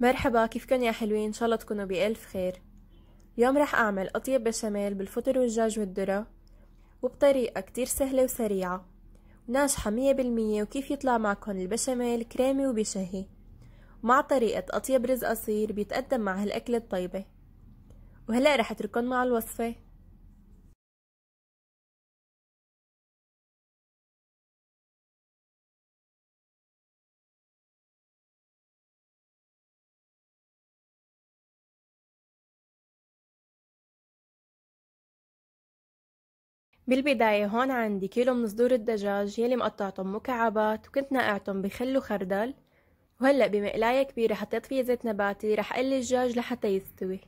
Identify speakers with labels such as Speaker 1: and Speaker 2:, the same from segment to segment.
Speaker 1: مرحبا كيفكن يا حلوين ان شاء الله تكونوا بألف خير اليوم رح اعمل اطيب بشاميل بالفطر والدجاج والذرة وبطريقة كتير سهلة وسريعة وناجحة مية بالمية وكيف يطلع معكن البشاميل كريمي وبشهي ومع طريقة اطيب رز قصير بيتقدم مع هالاكلة الطيبة وهلا رح اتركن مع الوصفة بالبداية هون عندي كيلو من صدور الدجاج يلي مقطعتهم مكعبات وكنت ناقعتهم بخل وخردل وهلأ بمقلاية كبيرة حطيت فيها زيت نباتي رح قلي الدجاج لحتى يستوي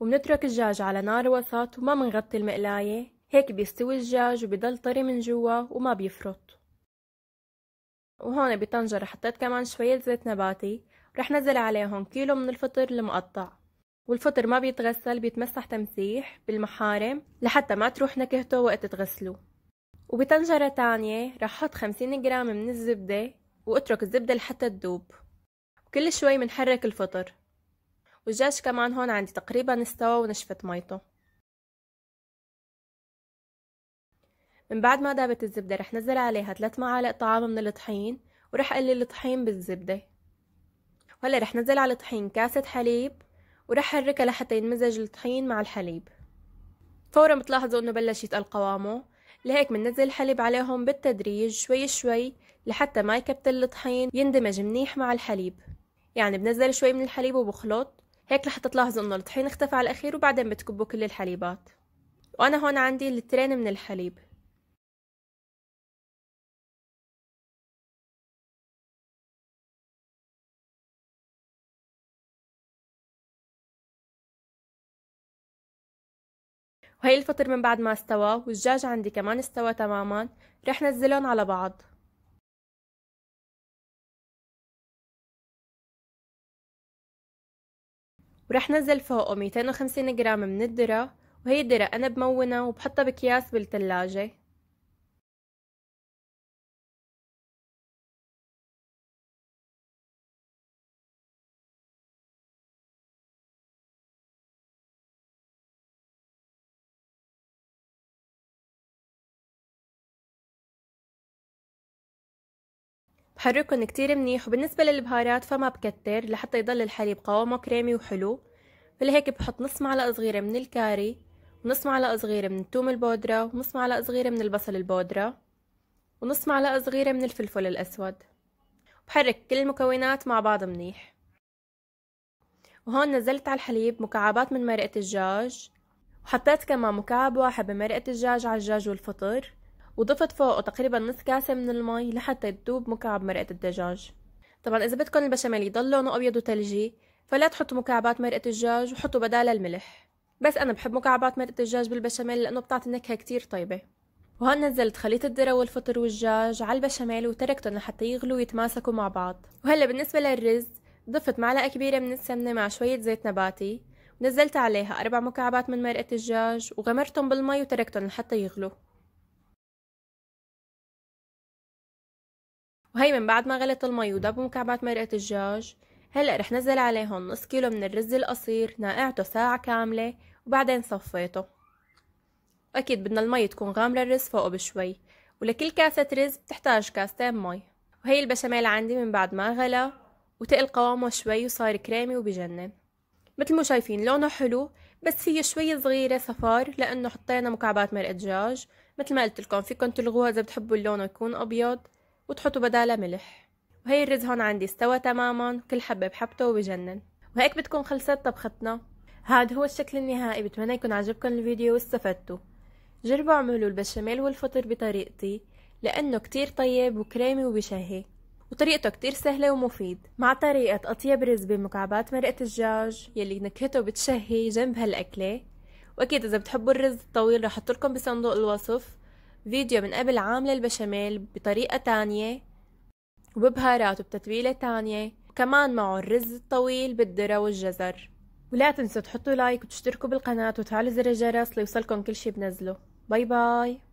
Speaker 1: وبنترك الدجاج على نار وسط وما بنغطي المقلاية هيك بيستوي الدجاج وبضل طري من جوا وما بيفرط وهون بطنجرة حطيت كمان شوية زيت نباتي رح نزل عليهم كيلو من الفطر المقطع والفطر ما بيتغسل بيتمسح تمسيح بالمحارم لحتى ما تروح نكهته وقت تغسله وبطنجرة تانية رح حط خمسين جرام من الزبدة واترك الزبدة لحتى تذوب وكل شوي منحرك الفطر والدجاج كمان هون عندي تقريبا استوى ونشفت ميته من بعد ما دابت الزبدة رح نزل عليها ثلاث معالق طعام من الطحين ورح قلل الطحين بالزبدة وهلا رح نزل على الطحين كاسة حليب ورح حركها لحتى ينمزج الطحين مع الحليب فورا بتلاحظوا انه بلش يتقل قوامه لهيك بننزل الحليب عليهم بالتدريج شوي شوي لحتى ما يكتل الطحين يندمج منيح مع الحليب يعني بنزل شوي من الحليب وبخلط هيك لحتى تلاحظوا انه الطحين اختفى على الاخير وبعدين بتكبوا كل الحليبات وانا هون عندي لترين من
Speaker 2: الحليب وهي الفطر من بعد ما استوى والدجاج عندي كمان استوى تماما رح نزلهم على بعض ورح نزل فوقه 250 جرام من الذرة وهي الذرة أنا بمونها وبحطها بأكياس بالثلاجة بحركهم
Speaker 1: كتير منيح وبالنسبة للبهارات فما بكتر لحتى يضل الحليب قوامه كريمي وحلو فلهيك بحط نص معلقة صغيرة من الكاري ونص معلقة صغيرة من التوم البودرة ونص معلقة صغيرة من البصل البودرة ونص معلقة صغيرة من الفلفل الأسود بحرك كل المكونات مع بعض منيح وهون نزلت على الحليب مكعبات من مرقة الدجاج وحطيت كمان مكعب واحد بمرقة الدجاج على الدجاج والفطر وضفت فوقه تقريبا نص كاسة من المي لحتى يذوب مكعب مرقة الدجاج طبعا إذا بدكم البشاميل يضل لونه أبيض وثلجي فلا تحطوا مكعبات مرقة الدجاج وحطوا بدالها الملح بس أنا بحب مكعبات مرقة الدجاج بالبشاميل لأنه بتعطي نكهة كتير طيبة وهون نزلت خليط الذرة والفطر والدجاج على البشاميل وتركتهم لحتى يغلوا ويتماسكوا مع بعض وهلا بالنسبة للرز ضفت معلقة كبيرة من السمنة مع شوية زيت نباتي نزلت عليها أربع مكعبات من مرقة الدجاج وغمرتهم بالمي وتركتهم لحتى يغلوا وهي من بعد ما غلت المي وداب مكعبات مرقة الدجاج هلأ رح نزل عليهم نص كيلو من الرز القصير ناقعته ساعة كاملة وبعدين صفيته أكيد بدنا المي تكون غامرة الرز فوقه بشوي ولكل كاسة رز بتحتاج كاستين مي وهي البشاميل عندي من بعد ما غلى وتقل قوامه شوي وصار كريمي وبجنن مثل ما شايفين لونه حلو بس هي شوي صغيرة صفار لأنه حطينا مكعبات مرقة دجاج مثل ما قلت لكم فيكم تلغوها إذا بتحبوا اللون يكون أبيض وتحطوا بدالها ملح وهي الرز هون عندي استوى تماما كل حبة بحبته وبجنن وهيك بتكون خلصت طبختنا هذا هو الشكل النهائي بتمنى يكون عجبكم الفيديو واستفدتوا جربوا اعملوا البشاميل والفطر بطريقتي لأنه كتير طيب وكريمي وبشهي وطريقته كتير سهلة ومفيد مع طريقة أطيب رز بمكعبات مرقة الدجاج يلي نكهته بتشهي جنب هالأكلة وأكيد إذا بتحبوا الرز الطويل رح أحطلكم بصندوق الوصف فيديو من قبل عاملة البشاميل بطريقة تانية وببهارات وبتتبيلة تانية وكمان معه الرز الطويل بالذرة والجزر ولا تنسوا تحطوا لايك وتشتركوا بالقناة وتفعلوا زر الجرس ليوصلكم كل شي بنزله باي باي